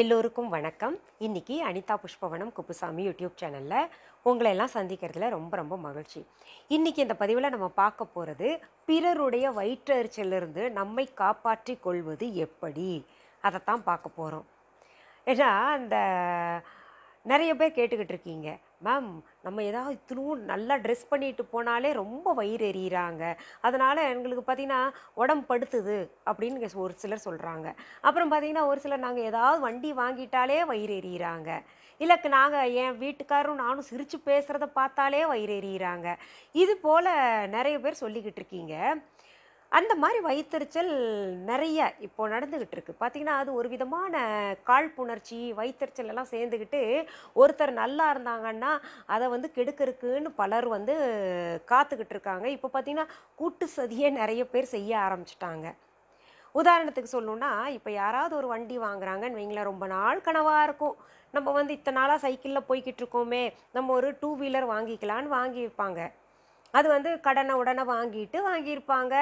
எல்லோருக்கும் வணக்கம் இன்றைக்கி அனிதா புஷ்பவனம் குப்புசாமி யூடியூப் சேனலில் உங்களை எல்லாம் சந்திக்கிறதுல ரொம்ப ரொம்ப மகிழ்ச்சி இன்றைக்கி இந்த பதிவில் நம்ம பார்க்க போகிறது பிறருடைய வயிற்றறிச்சலிருந்து நம்மை காப்பாற்றி கொள்வது எப்படி அதைத்தான் பார்க்க போகிறோம் ஏன்னா அந்த நிறைய பேர் கேட்டுக்கிட்டு இருக்கீங்க மேம் நம்ம ஏதாவது இத்தனும் நல்லா ட்ரெஸ் பண்ணிட்டு போனாலே ரொம்ப வயிறு எறிகிறாங்க அதனால் எங்களுக்கு பார்த்தீங்கன்னா உடம்பு படுத்துது அப்படின்னு ஒரு சிலர் சொல்கிறாங்க அப்புறம் பார்த்திங்கன்னா ஒரு சிலர் நாங்கள் ஏதாவது வண்டி வாங்கிட்டாலே வயிறு எறிகிறாங்க இல்லைக்கு நாங்கள் என் வீட்டுக்காரரும் நானும் சிரித்து பேசுகிறத பார்த்தாலே வயிறு எறிகிறாங்க இது போல் நிறைய பேர் சொல்லிக்கிட்டு இருக்கீங்க அந்த மாதிரி வயிற்றுச்சல் நிறைய இப்போ நடந்துக்கிட்டு இருக்கு பார்த்தீங்கன்னா அது ஒரு விதமான காழ்ப்புணர்ச்சி வயிற்றுச்சல் எல்லாம் சேர்ந்துக்கிட்டு ஒருத்தர் நல்லா இருந்தாங்கன்னா அதை வந்து கெடுக்கிறதுக்குன்னு பலர் வந்து காத்துக்கிட்டு இருக்காங்க இப்போ பார்த்தீங்கன்னா கூட்டு சதியே நிறைய பேர் செய்ய ஆரம்பிச்சிட்டாங்க உதாரணத்துக்கு சொல்லணுன்னா இப்போ யாராவது ஒரு வண்டி வாங்குறாங்கன்னு வைங்களேன் ரொம்ப நாள் கனவாக இருக்கும் நம்ம வந்து இத்தனை நாளாக சைக்கிளில் போய்கிட்டு இருக்கோமே நம்ம ஒரு டூ வீலர் வாங்கிக்கலான்னு வாங்கியிருப்பாங்க அது வந்து கடனை உடனே வாங்கிட்டு வாங்கியிருப்பாங்க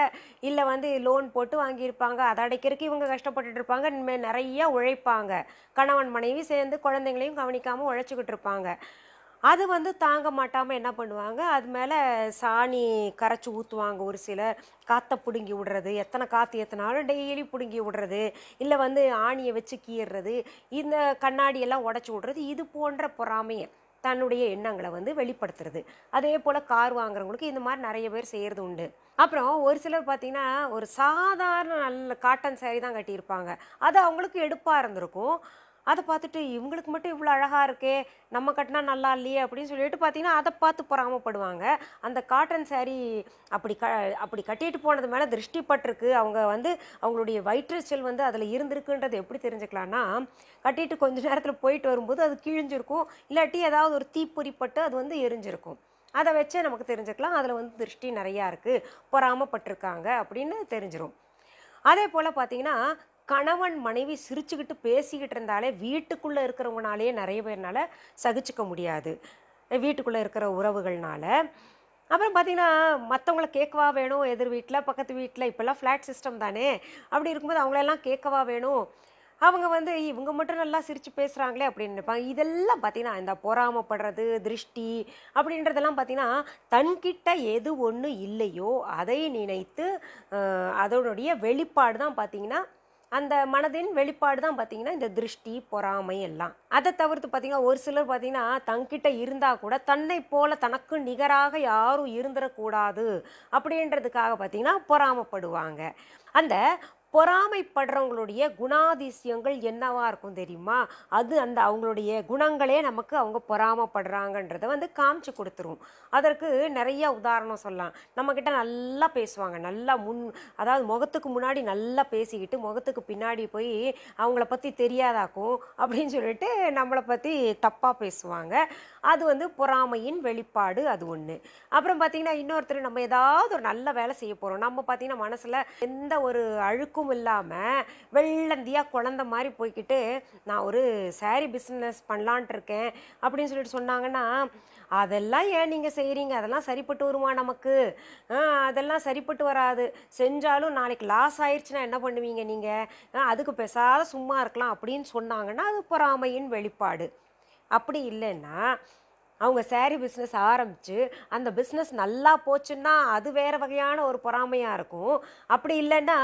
இல்லை வந்து லோன் போட்டு வாங்கியிருப்பாங்க அதை அடைக்கிறதுக்கு இவங்க கஷ்டப்பட்டுட்டு இருப்பாங்க நிறைய உழைப்பாங்க கணவன் மனைவி சேர்ந்து குழந்தைங்களையும் கவனிக்காமல் உழைச்சிக்கிட்டு இருப்பாங்க அது வந்து தாங்க மாட்டாமல் என்ன பண்ணுவாங்க அது மேலே சாணி கரைச்சி ஊற்றுவாங்க ஒரு சில காற்றை பிடுங்கி விடுறது எத்தனை காற்று ஏற்றினாலும் டெய்லி பிடுங்கி விடுறது இல்லை வந்து ஆணியை வச்சு கீறுறது இந்த கண்ணாடியெல்லாம் உடச்சி விடுறது இது போன்ற பொறாமையை தன்னுடைய எண்ணங்களை வந்து வெளிப்படுத்துறது அதே போல் கார் வாங்குறவங்களுக்கு இந்த மாதிரி நிறைய பேர் செய்கிறது உண்டு அப்புறம் ஒரு சிலர் பார்த்திங்கன்னா ஒரு சாதாரண நல்ல காட்டன் சேரீ தான் கட்டியிருப்பாங்க அது அவங்களுக்கு எடுப்பாக இருந்திருக்கும் அதை பார்த்துட்டு இவங்களுக்கு மட்டும் இவ்வளோ அழகாக இருக்கே நம்ம கட்டினா நல்லா இல்லையே அப்படின்னு சொல்லிட்டு பார்த்தீங்கன்னா அதை பார்த்து பொறாமப்படுவாங்க அந்த காட்டன் சாரி அப்படி க அப்படி கட்டிட்டு போனது மேலே திருஷ்டி பட்டிருக்கு அவங்க வந்து அவங்களுடைய வயிற்றுச்சல் வந்து அதில் இருந்திருக்குன்றது எப்படி தெரிஞ்சுக்கலான்னா கட்டிட்டு கொஞ்ச நேரத்தில் போயிட்டு வரும்போது அது கிழிஞ்சிருக்கும் இல்லாட்டி ஏதாவது ஒரு தீப்பொறிப்பட்டு அது வந்து எரிஞ்சிருக்கும் அதை வச்சே நமக்கு தெரிஞ்சுக்கலாம் அதில் வந்து திருஷ்டி நிறையா இருக்குது பொறாமப்பட்டிருக்காங்க அப்படின்னு தெரிஞ்சிடும் அதே போல் பார்த்திங்கன்னா கணவன் மனைவி சிரிச்சுக்கிட்டு பேசிக்கிட்டு இருந்தாலே வீட்டுக்குள்ளே இருக்கிறவங்களாலேயே நிறைய பேர்னால் சகிச்சுக்க முடியாது வீட்டுக்குள்ளே இருக்கிற உறவுகள்னால அப்புறம் பார்த்திங்கன்னா மற்றவங்கள கேட்கவா வேணும் எதிர் வீட்டில் பக்கத்து வீட்டில் இப்போல்லாம் ஃப்ளாட் சிஸ்டம் தானே அப்படி இருக்கும்போது அவங்களெல்லாம் கேட்கவா வேணும் அவங்க வந்து இவங்க மட்டும் நல்லா சிரித்து பேசுகிறாங்களே அப்படின்னு நினைப்பாங்க இதெல்லாம் பார்த்திங்கன்னா இந்த பொறாமப்படுறது திருஷ்டி அப்படின்றதெல்லாம் பார்த்திங்கன்னா தன்கிட்ட எது ஒன்று இல்லையோ அதை நினைத்து அதனுடைய வெளிப்பாடு தான் பார்த்திங்கன்னா அந்த மனதின் வெளிப்பாடு தான் பார்த்தீங்கன்னா இந்த திருஷ்டி பொறாமை எல்லாம் அதை தவிர்த்து பார்த்தீங்கன்னா ஒரு சிலர் பார்த்தீங்கன்னா தங்கிட்ட இருந்தால் கூட தன்னை போல தனக்கு நிகராக யாரும் இருந்துடக்கூடாது அப்படின்றதுக்காக பார்த்தீங்கன்னா பொறாமப்படுவாங்க அந்த பொறாமைப்படுறவங்களுடைய குணாதிசயங்கள் என்னவா இருக்கும் தெரியுமா அது அந்த அவங்களுடைய குணங்களே நமக்கு அவங்க பொறாமப்படுறாங்கன்றத வந்து காமிச்சு கொடுத்துரும் அதற்கு நிறைய உதாரணம் சொல்லலாம் நம்மக்கிட்ட நல்லா பேசுவாங்க நல்லா முன் அதாவது முகத்துக்கு முன்னாடி நல்லா பேசிக்கிட்டு முகத்துக்கு பின்னாடி போய் அவங்கள பற்றி தெரியாதாக்கும் அப்படின்னு சொல்லிட்டு நம்மளை பற்றி தப்பாக பேசுவாங்க அது வந்து பொறாமையின் வெளிப்பாடு அது ஒன்று அப்புறம் பார்த்திங்கன்னா இன்னொருத்தர் நம்ம ஏதாவது ஒரு நல்ல வேலை செய்ய போகிறோம் நம்ம பார்த்திங்கன்னா மனசில் எந்த ஒரு அழுக்கும் ஒர்க்கும் இல்லாமல் வெள்ளந்தியாக குழந்த மாதிரி போய்கிட்டு நான் ஒரு சாரி பிஸ்னஸ் பண்ணலான்ட்டு இருக்கேன் அப்படின்னு சொல்லிட்டு சொன்னாங்கன்னா அதெல்லாம் ஏன் நீங்கள் செய்கிறீங்க அதெல்லாம் சரிப்பட்டு வருமா நமக்கு அதெல்லாம் சரிப்பட்டு வராது செஞ்சாலும் நாளைக்கு லாஸ் ஆயிடுச்சுன்னா என்ன பண்ணுவீங்க நீங்கள் அதுக்கு பெசாத சும்மா இருக்கலாம் அப்படின்னு சொன்னாங்கன்னா அது பொறாமையின் வெளிப்பாடு அப்படி இல்லைன்னா அவங்க சேரீ பிஸ்னஸ் ஆரம்பித்து அந்த பிஸ்னஸ் நல்லா போச்சுன்னா அது வேறு வகையான ஒரு பொறாமையாக இருக்கும் அப்படி இல்லைன்னா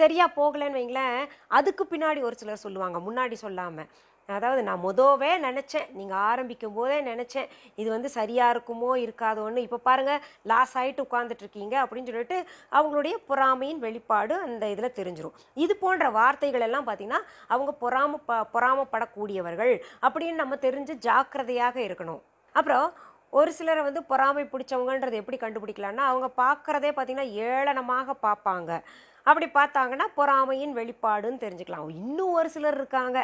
சரியாக போகலைன்னு வைங்களேன் அதுக்கு பின்னாடி ஒரு சிலர் சொல்லுவாங்க முன்னாடி சொல்லாமல் அதாவது நான் மொதவே நினச்சேன் நீங்கள் ஆரம்பிக்கும் போதே நினச்சேன் இது வந்து சரியாக இருக்குமோ இருக்காதோன்னு இப்போ பாருங்கள் லாஸ் ஆகிட்டு உட்காந்துட்ருக்கீங்க அப்படின்னு சொல்லிட்டு அவங்களுடைய பொறாமையின் வெளிப்பாடு அந்த இதில் தெரிஞ்சிடும் இது போன்ற வார்த்தைகள் எல்லாம் பார்த்திங்கன்னா அவங்க பொறாம ப பொறாமப்படக்கூடியவர்கள் அப்படின்னு நம்ம தெரிஞ்சு ஜாக்கிரதையாக இருக்கணும் அப்புறம் ஒரு சிலரை வந்து பொறாமை பிடிச்சவங்கன்றது எப்படி கண்டுபிடிக்கலான்னா அவங்க பார்க்குறதே பார்த்திங்கன்னா ஏளனமாக பார்ப்பாங்க அப்படி பார்த்தாங்கன்னா பொறாமையின் வெளிப்பாடுன்னு தெரிஞ்சுக்கலாம் இன்னும் ஒரு சிலர் இருக்காங்க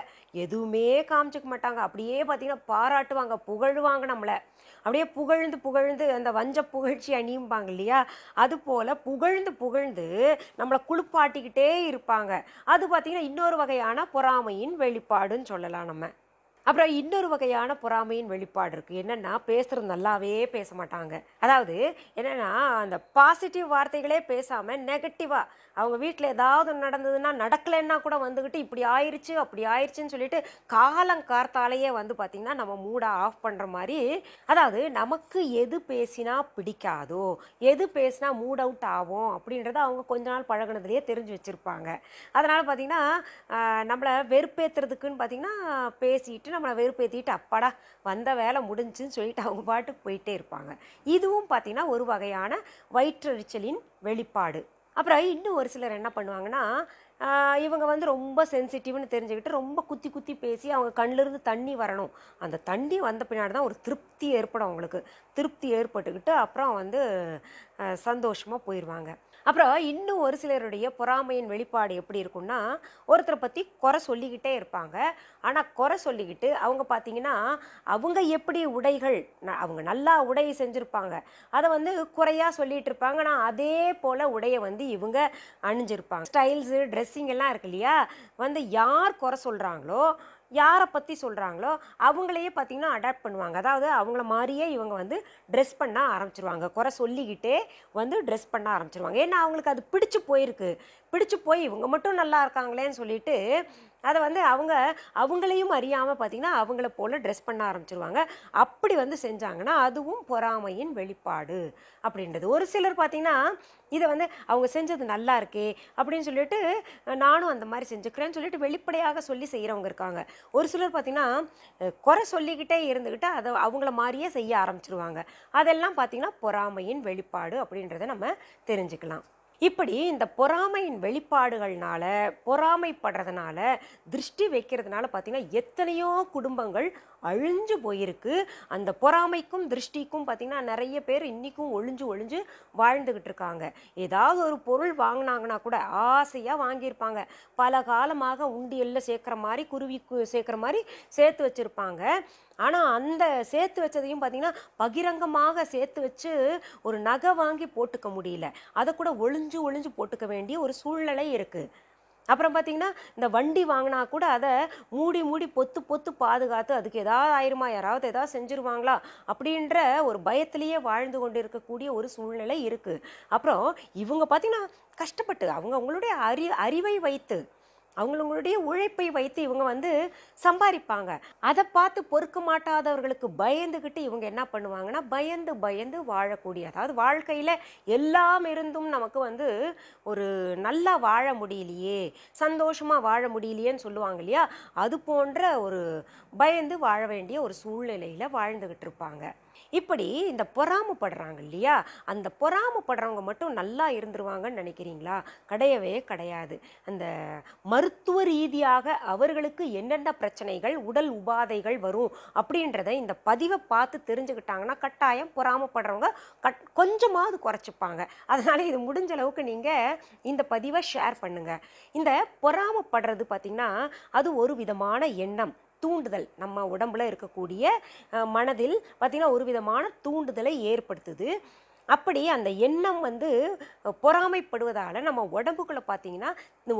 எதுவுமே காமிச்சிக்க மாட்டாங்க அப்படியே பார்த்திங்கன்னா பாராட்டுவாங்க புகழ்வாங்க நம்மளை அப்படியே புகழ்ந்து புகழ்ந்து அந்த வஞ்ச புகழ்ச்சி அணியும்பாங்க இல்லையா அது போல் புகழ்ந்து புகழ்ந்து நம்மளை குளிப்பாட்டிக்கிட்டே இருப்பாங்க அது பார்த்திங்கன்னா இன்னொரு வகையான பொறாமையின் வெளிப்பாடுன்னு சொல்லலாம் நம்ம அப்புறம் இன்னொரு வகையான பொறாமையின் வெளிப்பாடு இருக்குது என்னென்னா பேசுகிறது நல்லாவே பேச மாட்டாங்க அதாவது என்னென்னா அந்த பாசிட்டிவ் வார்த்தைகளே பேசாமல் நெகட்டிவாக அவங்க வீட்டில் ஏதாவது நடந்ததுன்னா நடக்கலைன்னா கூட வந்துக்கிட்டு இப்படி ஆயிடுச்சு அப்படி ஆயிடுச்சுன்னு சொல்லிட்டு காலம் கார்த்தாலேயே வந்து பார்த்திங்கன்னா நம்ம மூடை ஆஃப் பண்ணுற மாதிரி அதாவது நமக்கு எது பேசினா பிடிக்காதோ எது பேசினா மூட் அவுட் ஆகும் அப்படின்றத அவங்க கொஞ்ச நாள் பழகினதுலேயே தெரிஞ்சு வச்சுருப்பாங்க அதனால் பார்த்திங்கன்னா நம்மளை வெறுப்பேற்றுறதுக்குன்னு பார்த்திங்கன்னா பேசிட்டு நம்மளை வெறுப்பேற்றிட்டு அப்பாடா வந்த வேலை முடிஞ்சுன்னு சொல்லிட்டு அவங்க பாட்டுக்கு போயிட்டே இருப்பாங்க இதுவும் பார்த்திங்கன்னா ஒரு வகையான வயிற்றறிச்சலின் வெளிப்பாடு அப்புறம் இன்னும் ஒரு சிலர் என்ன பண்ணுவாங்கன்னா இவங்க வந்து ரொம்ப சென்சிட்டிவ்னு தெரிஞ்சுக்கிட்டு ரொம்ப குத்தி குத்தி பேசி அவங்க கண்ணிலிருந்து தண்ணி வரணும் அந்த தண்ணி வந்த பின்னாடி தான் ஒரு திருப்தி ஏற்படும் அவங்களுக்கு திருப்தி ஏற்பட்டுக்கிட்டு அப்புறம் வந்து சந்தோஷமாக போயிடுவாங்க அப்புறம் இன்னும் ஒரு சிலருடைய பொறாமையின் வெளிப்பாடு எப்படி இருக்கும்னா ஒருத்தரை பற்றி குறை சொல்லிக்கிட்டே இருப்பாங்க ஆனால் குறை சொல்லிக்கிட்டு அவங்க பார்த்தீங்கன்னா அவங்க எப்படி உடைகள் அவங்க நல்லா உடை செஞ்சுருப்பாங்க அதை வந்து குறையாக சொல்லிகிட்டு இருப்பாங்க ஆனால் அதே போல் உடையை வந்து இவங்க அணிஞ்சிருப்பாங்க ஸ்டைல்ஸு ட்ரெஸ்ஸிங் எல்லாம் இருக்கு இல்லையா வந்து யார் குறை சொல்கிறாங்களோ யாரை பற்றி சொல்கிறாங்களோ அவங்களையே பார்த்திங்கன்னா அடாப்ட் பண்ணுவாங்க அதாவது அவங்கள மாதிரியே இவங்க வந்து ட்ரெஸ் பண்ண ஆரம்பிச்சிருவாங்க குறை சொல்லிக்கிட்டே வந்து ட்ரெஸ் பண்ண ஆரம்பிச்சிருவாங்க ஏன்னா அவங்களுக்கு அது பிடிச்சி போயிருக்கு பிடிச்சி போய் இவங்க மட்டும் நல்லா இருக்காங்களேன்னு சொல்லிட்டு அதை வந்து அவங்க அவங்களையும் அறியாமல் பார்த்தீங்கன்னா அவங்கள போல் ட்ரெஸ் பண்ண ஆரம்பிச்சிருவாங்க அப்படி வந்து செஞ்சாங்கன்னா அதுவும் பொறாமையின் வெளிப்பாடு அப்படின்றது ஒரு சிலர் பார்த்திங்கன்னா இதை வந்து அவங்க செஞ்சது நல்லா இருக்கே அப்படின்னு சொல்லிட்டு நானும் அந்த மாதிரி செஞ்சுக்கிறேன்னு சொல்லிட்டு வெளிப்படையாக சொல்லி செய்கிறவங்க இருக்காங்க ஒரு சிலர் பார்த்திங்கன்னா குறை சொல்லிக்கிட்டே இருந்துக்கிட்டு அதை அவங்கள மாதிரியே செய்ய ஆரம்பிச்சிருவாங்க அதெல்லாம் பார்த்திங்கன்னா பொறாமையின் வெளிப்பாடு அப்படின்றத நம்ம தெரிஞ்சுக்கலாம் இப்படி இந்த பொறாமையின் வெளிப்பாடுகள்னால பொறாமைப்படுறதுனால திருஷ்டி வைக்கிறதுனால பார்த்திங்கன்னா எத்தனையோ குடும்பங்கள் அழிஞ்சு போயிருக்கு அந்த பொறாமைக்கும் திருஷ்டிக்கும் பார்த்திங்கன்னா நிறைய பேர் இன்றைக்கும் ஒழிஞ்சு ஒழிஞ்சு வாழ்ந்துக்கிட்டு இருக்காங்க ஏதாவது ஒரு பொருள் வாங்கினாங்கன்னா கூட ஆசையாக வாங்கியிருப்பாங்க பல காலமாக உண்டியலில் சேர்க்குற மாதிரி குருவி சேர்க்குற மாதிரி சேர்த்து வச்சுருப்பாங்க ஆனால் அந்த சேர்த்து வச்சதையும் பார்த்தீங்கன்னா பகிரங்கமாக சேர்த்து வச்சு ஒரு நகை வாங்கி போட்டுக்க முடியல அதை கூட ஒளிஞ்சு ஒளிஞ்சு போட்டுக்க வேண்டிய ஒரு சூழ்நிலை இருக்குது அப்புறம் பார்த்தீங்கன்னா இந்த வண்டி வாங்கினா கூட அதை மூடி மூடி பொத்து பொத்து பாதுகாத்து அதுக்கு ஏதாவது ஆயிருமா யாராவது ஏதாவது செஞ்சுருவாங்களா அப்படின்ற ஒரு பயத்திலேயே வாழ்ந்து கொண்டு இருக்கக்கூடிய ஒரு சூழ்நிலை இருக்குது அப்புறம் இவங்க பார்த்திங்கன்னா கஷ்டப்பட்டு அவங்க அவங்களுடைய அறி அறிவை வைத்து அவங்களுடைய உழைப்பை வைத்து இவங்க வந்து சம்பாதிப்பாங்க அதை பார்த்து பொறுக்க மாட்டாதவர்களுக்கு பயந்துக்கிட்டு இவங்க என்ன பண்ணுவாங்கன்னா பயந்து பயந்து வாழக்கூடிய அதாவது வாழ்க்கையில் எல்லாம் இருந்தும் நமக்கு வந்து ஒரு நல்லா வாழ முடியலையே சந்தோஷமாக வாழ முடியலையேன்னு சொல்லுவாங்க இல்லையா அது போன்ற ஒரு பயந்து வாழ வேண்டிய ஒரு சூழ்நிலையில் வாழ்ந்துக்கிட்டு இருப்பாங்க இப்படி இந்த பொறாமப்படுறாங்க இல்லையா அந்த பொறாமப்படுறவங்க மட்டும் நல்லா இருந்துருவாங்கன்னு நினைக்கிறீங்களா கிடையவே கிடையாது அந்த மருத்துவ ரீதியாக அவர்களுக்கு என்னென்ன பிரச்சனைகள் உடல் உபாதைகள் வரும் அப்படின்றத இந்த பதிவை பார்த்து தெரிஞ்சுக்கிட்டாங்கன்னா கட்டாயம் பொறாமப்படுறவங்க கட் கொஞ்சமாவது குறைச்சிப்பாங்க அதனால் இது முடிஞ்ச அளவுக்கு நீங்கள் இந்த பதிவை ஷேர் பண்ணுங்கள் இந்த பொறாமப்படுறது பார்த்திங்கன்னா அது ஒரு விதமான எண்ணம் தூண்டுதல் நம்ம உடம்புல இருக்கக்கூடிய மனதில் பார்த்திங்கன்னா ஒரு விதமான தூண்டுதலை ஏற்படுத்துது அப்படி அந்த எண்ணம் வந்து பொறாமைப்படுவதால் நம்ம உடம்புக்குள்ளே பார்த்திங்கன்னா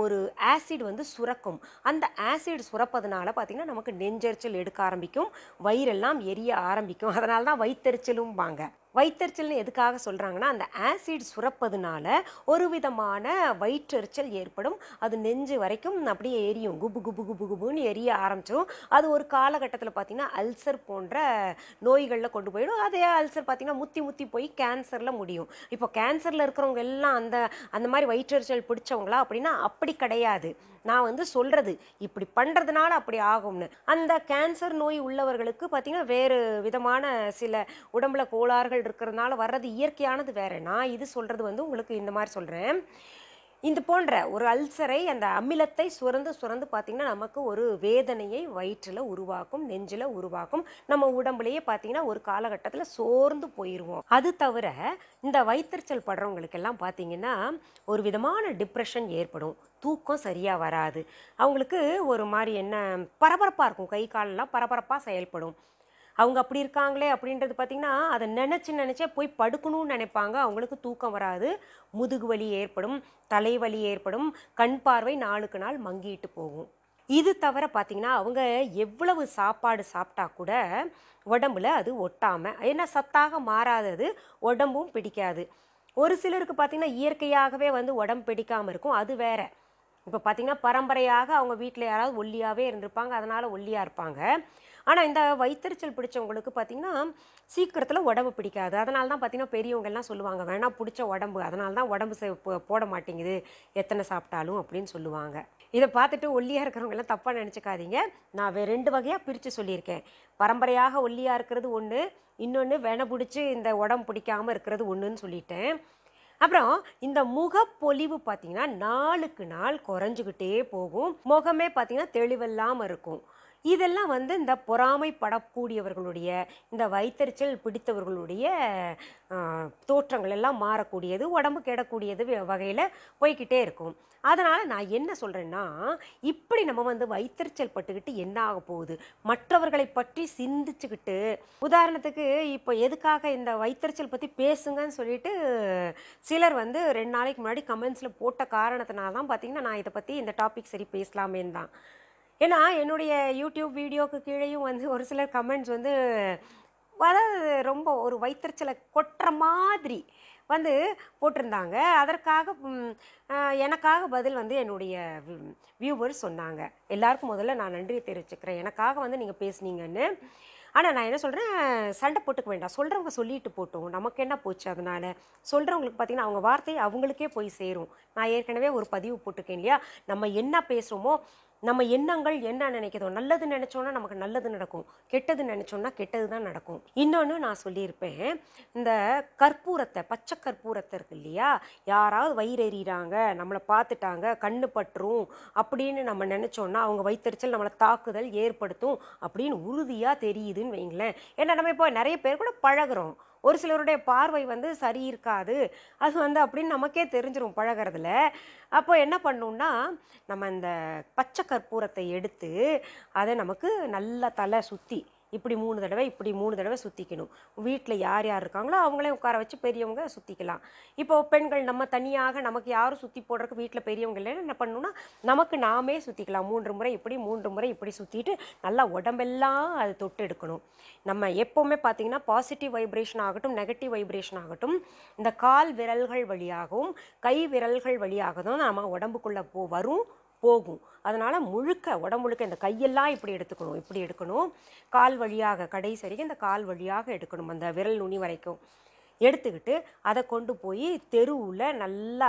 ஒரு ஆசிட் வந்து சுரக்கும் அந்த ஆசிட் சுரப்பதுனால பார்த்திங்கன்னா நமக்கு நெஞ்செரிச்சல் எடுக்க ஆரம்பிக்கும் வயிறெல்லாம் எரிய ஆரம்பிக்கும் அதனால தான் வாங்க வயிற்றெரிச்சல்னு எதுக்காக சொல்கிறாங்கன்னா அந்த ஆசிட் சுரப்பதுனால ஒரு விதமான வயிற்றுச்சல் ஏற்படும் அது நெஞ்சு வரைக்கும் அப்படியே எரியும் குபு குபு குபு குபுன்னு எரிய ஆரம்பிச்சிடும் அது ஒரு காலகட்டத்தில் பார்த்திங்கன்னா அல்சர் போன்ற நோய்களில் கொண்டு போயிடும் அதே அல்சர் பார்த்திங்கன்னா முத்தி முத்தி போய் கேன்சரில் முடியும் இப்போ கேன்சரில் இருக்கிறவங்க எல்லாம் அந்த அந்த மாதிரி வயிற்றுச்சல் பிடிச்சவங்களா அப்படின்னா அப்படி கிடையாது நான் வந்து சொல்கிறது இப்படி பண்ணுறதுனால அப்படி ஆகும்னு அந்த கேன்சர் நோய் உள்ளவர்களுக்கு பார்த்திங்கன்னா வேறு விதமான சில உடம்புல கோளாறுகள் இருக்கிறதுனால வர்றது இயற்கையானது நான் இது சொல்கிறது வந்து உங்களுக்கு இந்த மாதிரி சொல்கிறேன் இது போன்ற ஒரு அல்சரை அந்த அமிலத்தை சுரந்து சுரந்து பார்த்திங்கன்னா நமக்கு ஒரு வேதனையை வயிற்றில் உருவாக்கும் நெஞ்சில் உருவாக்கும் நம்ம உடம்புலையே பார்த்திங்கன்னா ஒரு காலகட்டத்தில் சோர்ந்து போயிடுவோம் அது தவிர இந்த வயிற்றுச்சல் படுறவங்களுக்கெல்லாம் பார்த்திங்கன்னா ஒரு விதமான டிப்ரெஷன் ஏற்படும் தூக்கம் சரியாக வராது அவங்களுக்கு ஒரு மாதிரி என்ன பரபரப்பாக இருக்கும் கை காலெல்லாம் பரபரப்பாக செயல்படும் அவங்க அப்படி இருக்காங்களே அப்படின்றது பார்த்திங்கன்னா அதை நினச்சி நினச்சே போய் படுக்கணும்னு நினைப்பாங்க அவங்களுக்கு தூக்கம் வராது முதுகு வலி ஏற்படும் தலைவலி ஏற்படும் கண் பார்வை நாளுக்கு நாள் மங்கிட்டு போகும் இது தவிர பார்த்திங்கன்னா அவங்க எவ்வளவு சாப்பாடு சாப்பிட்டா கூட உடம்புல அது ஒட்டாமல் ஏன்னா சத்தாக மாறாதது உடம்பும் பிடிக்காது ஒரு சிலருக்கு பார்த்திங்கன்னா இயற்கையாகவே வந்து உடம்பு பிடிக்காமல் இருக்கும் அது வேறு இப்போ பார்த்திங்கன்னா பரம்பரையாக அவங்க வீட்டில் யாராவது ஒல்லியாகவே இருந்திருப்பாங்க அதனால் ஒல்லியாக இருப்பாங்க ஆனால் இந்த வயிற்றுச்சல் பிடிச்சவங்களுக்கு பார்த்திங்கன்னா சீக்கிரத்தில் உடம்பு பிடிக்காது அதனால தான் பார்த்திங்கன்னா பெரியவங்கள்லாம் சொல்லுவாங்க வேணால் பிடிச்ச உடம்பு அதனால தான் உடம்பு போட மாட்டேங்குது எத்தனை சாப்பிட்டாலும் அப்படின்னு சொல்லுவாங்க இதை பார்த்துட்டு ஒல்லியாக எல்லாம் தப்பாக நினச்சிக்காதீங்க நான் ரெண்டு வகையாக பிரித்து சொல்லியிருக்கேன் பரம்பரையாக ஒல்லியாக இருக்கிறது ஒன்று இன்னொன்று வென பிடிச்சி இந்த உடம்பு பிடிக்காமல் இருக்கிறது ஒன்றுன்னு சொல்லிட்டேன் அப்புறம் இந்த முகப்பொலிவு பார்த்திங்கன்னா நாளுக்கு நாள் குறைஞ்சிக்கிட்டே போகும் முகமே பார்த்திங்கன்னா தெளிவில்லாமல் இருக்கும் இதெல்லாம் வந்து இந்த பொறாமைப்படக்கூடியவர்களுடைய இந்த வைத்தறிச்சல் பிடித்தவர்களுடைய தோற்றங்கள் எல்லாம் மாறக்கூடியது உடம்பு கெடக்கூடியது வகையில் போய்கிட்டே இருக்கும் அதனால் நான் என்ன சொல்கிறேன்னா இப்படி நம்ம வந்து வைத்தறிச்சல் பட்டுக்கிட்டு என்ன ஆக போகுது மற்றவர்களை பற்றி சிந்திச்சுக்கிட்டு உதாரணத்துக்கு இப்போ எதுக்காக இந்த வைத்தறிச்சல் பற்றி பேசுங்கன்னு சொல்லிட்டு சிலர் வந்து ரெண்டு நாளைக்கு முன்னாடி கமெண்ட்ஸில் போட்ட காரணத்தினால தான் பார்த்தீங்கன்னா நான் இதை பற்றி இந்த டாபிக் சரி பேசலாமேன்னு தான் ஏன்னா என்னுடைய யூடியூப் வீடியோக்கு கீழேயும் வந்து ஒரு சில கமெண்ட்ஸ் வந்து அதாவது ரொம்ப ஒரு வயிற்றுச்சலை கொட்டுற மாதிரி வந்து போட்டிருந்தாங்க அதற்காக எனக்காக பதில் வந்து என்னுடைய வியூவர்ஸ் சொன்னாங்க எல்லாருக்கும் முதல்ல நான் நன்றியை தெரிவிச்சுக்கிறேன் எனக்காக வந்து நீங்கள் பேசுனீங்கன்னு ஆனால் நான் என்ன சொல்கிறேன் சண்டை போட்டுக்க வேண்டாம் சொல்கிறவங்க சொல்லிட்டு போட்டோம் நமக்கு என்ன போச்சு அதனால் சொல்கிறவங்களுக்கு பார்த்திங்கன்னா அவங்க வார்த்தை அவங்களுக்கே போய் சேரும் நான் ஏற்கனவே ஒரு பதிவு போட்டுக்கேன் இல்லையா நம்ம என்ன பேசுகிறோமோ நம்ம எண்ணங்கள் என்ன நினைக்கிறோம் நல்லது நினச்சோன்னா நமக்கு நல்லது நடக்கும் கெட்டது நினச்சோன்னா கெட்டது தான் நடக்கும் இன்னொன்று நான் சொல்லியிருப்பேன் இந்த கற்பூரத்தை பச்சை கற்பூரத்தை இருக்கு இல்லையா யாராவது வயிறு எறிகிறாங்க நம்மளை பார்த்துட்டாங்க கண்ணு பற்றும் அப்படின்னு நம்ம நினச்சோன்னா அவங்க வயிற்றுச்சல் நம்மளை தாக்குதல் ஏற்படுத்தும் அப்படின்னு உறுதியாக தெரியுதுன்னு வைங்களேன் ஏன்னா நம்ம இப்போ நிறைய பேர் கூட பழகிறோம் ஒரு சிலருடைய பார்வை வந்து சரி இருக்காது அது வந்து அப்படின்னு நமக்கே தெரிஞ்சிடும் பழகிறதுல அப்போ என்ன பண்ணோம்னா நம்ம இந்த பச்சை கற்பூரத்தை எடுத்து அதை நமக்கு நல்லா தலை சுற்றி இப்படி மூணு தடவை இப்படி மூணு தடவை சுற்றிக்கணும் வீட்டில் யார் யார் இருக்காங்களோ அவங்களே உட்கார வச்சு பெரியவங்க சுற்றிக்கலாம் இப்போ பெண்கள் நம்ம தனியாக நமக்கு யாரும் சுற்றி போடுறதுக்கு வீட்டில் பெரியவங்க இல்லைன்னா என்ன பண்ணணும்னா நமக்கு நாமே சுற்றிக்கலாம் மூன்று முறை இப்படி மூன்று முறை இப்படி சுற்றிட்டு நல்லா உடம்பெல்லாம் அது தொட்டு எடுக்கணும் நம்ம எப்போவுமே பார்த்திங்கன்னா பாசிட்டிவ் வைப்ரேஷன் ஆகட்டும் நெகட்டிவ் வைப்ரேஷன் ஆகட்டும் இந்த கால் விரல்கள் வழியாகவும் கை விரல்கள் வழியாக தான் நம்ம உடம்புக்குள்ளே போ வரும் போகும் அதனால் முழுக்க உடம்புழுக்க இந்த கையெல்லாம் இப்படி எடுத்துக்கணும் இப்படி எடுக்கணும் கால் வழியாக கடைசி வரைக்கும் இந்த கால் வழியாக எடுக்கணும் அந்த விரல் நுனி வரைக்கும் எடுத்துக்கிட்டு அதை கொண்டு போய் தெருவில் நல்லா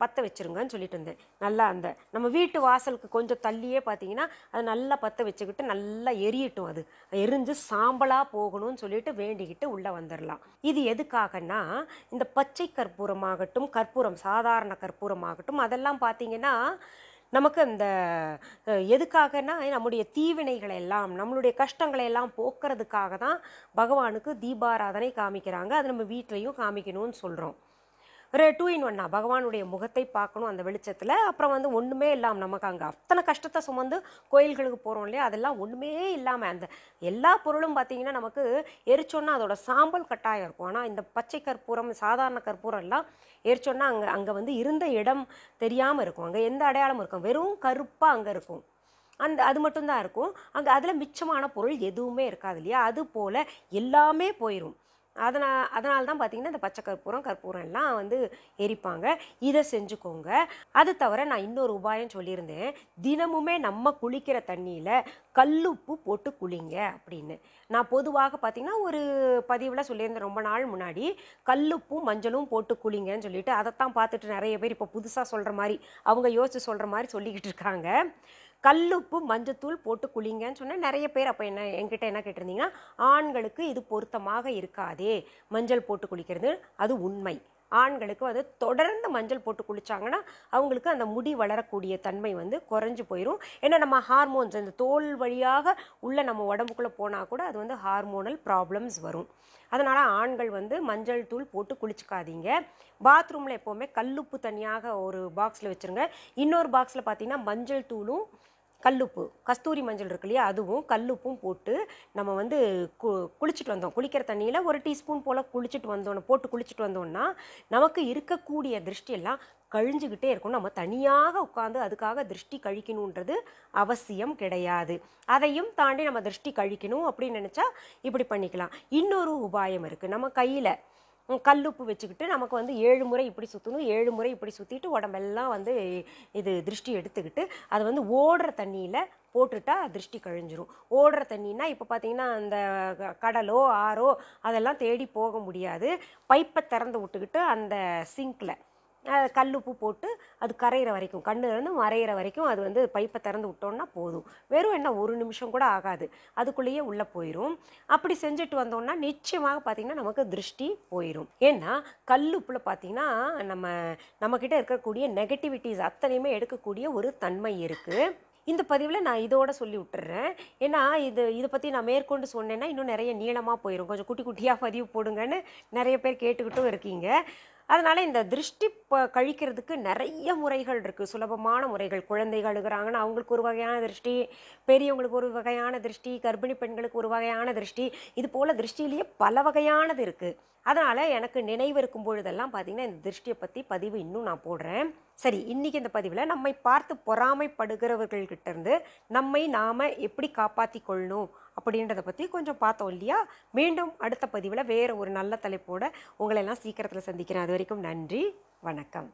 பற்ற வச்சுருங்கன்னு சொல்லிட்டு இருந்தேன் நல்லா அந்த நம்ம வீட்டு வாசலுக்கு கொஞ்சம் தள்ளியே பார்த்தீங்கன்னா அதை நல்லா பற்ற வச்சுக்கிட்டு நல்லா எரியட்டும் அது எரிஞ்சு சாம்பலாக போகணும்னு சொல்லிட்டு வேண்டிக்கிட்டு உள்ளே வந்துடலாம் இது எதுக்காகன்னா இந்த பச்சை கற்பூரமாகட்டும் கற்பூரம் சாதாரண கற்பூரமாகட்டும் அதெல்லாம் பார்த்தீங்கன்னா நமக்கு அந்த எதுக்காகனா நம்முடைய தீவினைகளை எல்லாம் நம்மளுடைய கஷ்டங்களை எல்லாம் போக்குறதுக்காக தான் பகவானுக்கு தீபாராதனை காமிக்கிறாங்க அது நம்ம வீட்லேயும் காமிக்கணும்னு சொல்கிறோம் ஒரு டூ இன் ஒன்னா பகவானுடைய முகத்தை பார்க்கணும் அந்த வெளிச்சத்தில் அப்புறம் வந்து ஒன்றுமே இல்லாமல் நமக்கு அங்கே அத்தனை கஷ்டத்தை சுமந்து கோயில்களுக்கு போகிறோம் இல்லையா அதெல்லாம் ஒன்றுமே இல்லாமல் அந்த எல்லா பொருளும் பார்த்திங்கன்னா நமக்கு எரிச்சோன்னா அதோட சாம்பல் கட்டாயம் இருக்கும் ஆனால் இந்த பச்சை கற்பூரம் சாதாரண கற்பூரம் எல்லாம் எரிச்சோன்னா அங்கே அங்கே வந்து இருந்த இடம் தெரியாமல் இருக்கும் அங்கே எந்த அடையாளமும் இருக்கும் வெறும் கருப்பாக அங்கே இருக்கும் அந்த அது மட்டும்தான் இருக்கும் அங்கே அதில் மிச்சமான பொருள் எதுவுமே இருக்காது இல்லையா அது போல் எல்லாமே போயிடும் அதனால் அதனால தான் பார்த்தீங்கன்னா இந்த பச்சை கற்பூரம் கற்பூரம் எல்லாம் வந்து எரிப்பாங்க இதை செஞ்சுக்கோங்க அது தவிர நான் இன்னொரு உபாயம் சொல்லியிருந்தேன் தினமுமே நம்ம குளிக்கிற தண்ணியில் கல்லுப்பு போட்டு குளிங்க அப்படின்னு நான் பொதுவாக பார்த்தீங்கன்னா ஒரு பதிவில் சொல்லியிருந்தேன் ரொம்ப நாள் முன்னாடி கல்லுப்பும் மஞ்சளும் போட்டு குளிங்கன்னு சொல்லிட்டு அதைத்தான் பார்த்துட்டு நிறைய பேர் இப்போ புதுசாக சொல்கிற மாதிரி அவங்க யோசித்து சொல்கிற மாதிரி சொல்லிக்கிட்டு இருக்காங்க கல்லுப்பு மஞ்சத்தூள் போட்டு குளிங்கன்னு சொன்னால் நிறைய பேர் அப்போ என்ன என்கிட்ட என்ன கேட்டிருந்தீங்கன்னா ஆண்களுக்கு இது பொருத்தமாக இருக்காதே மஞ்சள் போட்டு குளிக்கிறது அது உண்மை ஆண்களுக்கு வந்து தொடர்ந்து மஞ்சள் போட்டு குளித்தாங்கன்னா அவங்களுக்கு அந்த முடி வளரக்கூடிய தன்மை வந்து குறைஞ்சி போயிடும் ஏன்னா நம்ம ஹார்மோன்ஸ் அந்த தோல் வழியாக உள்ளே நம்ம உடம்புக்குள்ளே போனால் கூட அது வந்து ஹார்மோனல் ப்ராப்ளம்ஸ் வரும் அதனால் ஆண்கள் வந்து மஞ்சள் தூள் போட்டு குளிச்சுக்காதீங்க பாத்ரூமில் எப்போவுமே கல்லுப்பு தனியாக ஒரு பாக்ஸில் வச்சுருங்க இன்னொரு பாக்ஸில் பார்த்தீங்கன்னா மஞ்சள் தூளும் கல்லுப்பு கஸ்தூரி மஞ்சள் இருக்கு இல்லையா அதுவும் கல்லுப்பும் போட்டு நம்ம வந்து கு குளிச்சுட்டு வந்தோம் குளிக்கிற தண்ணியில் ஒரு டீஸ்பூன் போல் குளிச்சுட்டு வந்தோன்னு போட்டு குளிச்சுட்டு வந்தோம்னா நமக்கு இருக்கக்கூடிய திருஷ்டியெல்லாம் கழிஞ்சுக்கிட்டே இருக்கும் நம்ம தனியாக உட்காந்து அதுக்காக திருஷ்டி கழிக்கணுன்றது அவசியம் கிடையாது அதையும் தாண்டி நம்ம திருஷ்டி கழிக்கணும் அப்படின்னு நினச்சா இப்படி பண்ணிக்கலாம் இன்னொரு உபாயம் இருக்குது நம்ம கையில் கல்லுப்பு வச்சுக்கிட்டு நமக்கு வந்து ஏழு முறை இப்படி சுற்றணும் ஏழு முறை இப்படி சுற்றிட்டு உடம்பெல்லாம் வந்து இது திருஷ்டி எடுத்துக்கிட்டு அது வந்து ஓடுற தண்ணியில் போட்டுட்டா திருஷ்டி கழிஞ்சிரும் ஓடுற தண்ணின்னா இப்போ பார்த்தீங்கன்னா அந்த கடலோ ஆறோ அதெல்லாம் தேடி போக முடியாது பைப்பை திறந்து விட்டுக்கிட்டு அந்த சிங்கில் கல் உப்பு போட்டு அது கரையிற வரைக்கும் கண்ணுலேருந்து மறையிற வரைக்கும் அது வந்து பைப்பை திறந்து விட்டோம்னா போதும் வெறும் என்ன ஒரு நிமிஷம் கூட ஆகாது அதுக்குள்ளேயே உள்ளே போயிடும் அப்படி செஞ்சுட்டு வந்தோம்னா நிச்சயமாக பார்த்திங்கன்னா நமக்கு திருஷ்டி போயிடும் ஏன்னா கல் உப்பில் பார்த்திங்கன்னா நம்ம நம்மக்கிட்ட இருக்கக்கூடிய நெகட்டிவிட்டிஸ் அத்தனையுமே எடுக்கக்கூடிய ஒரு தன்மை இருக்குது இந்த பதிவில் நான் இதோட சொல்லி விட்டுறேன் ஏன்னா இது இதை பற்றி நான் மேற்கொண்டு சொன்னேன்னா இன்னும் நிறைய நீளமாக போயிடும் கொஞ்சம் குட்டி குட்டியாக பதிவு போடுங்கன்னு நிறைய பேர் கேட்டுக்கிட்டும் இருக்கீங்க அதனால் இந்த திருஷ்டி கழிக்கிறதுக்கு நிறைய முறைகள் இருக்குது சுலபமான முறைகள் குழந்தைகள் அழுகிறாங்கன்னா அவங்களுக்கு ஒரு வகையான திருஷ்டி பெரியவங்களுக்கு ஒரு வகையான திருஷ்டி கர்ப்பிணி பெண்களுக்கு ஒரு வகையான திருஷ்டி இது போல் திருஷ்டிலேயே பல வகையானது இருக்குது அதனால் எனக்கு நினைவு இருக்கும் பொழுதெல்லாம் பார்த்திங்கன்னா இந்த திருஷ்டியை பற்றி பதிவு இன்னும் நான் போடுறேன் சரி இன்றைக்கி இந்த பதிவில் நம்மை பார்த்து பொறாமைப்படுகிறவர்கள்கிட்டேருந்து நம்மை நாம் எப்படி காப்பாற்றி கொள்ளணும் அப்படின்றத பற்றி கொஞ்சம் பார்த்தோம் இல்லையா மீண்டும் அடுத்த பதிவில் வேறு ஒரு நல்ல தலைப்போடு உங்களெல்லாம் சீக்கிரத்தில் சந்திக்கிறேன் அது வரைக்கும் நன்றி வணக்கம்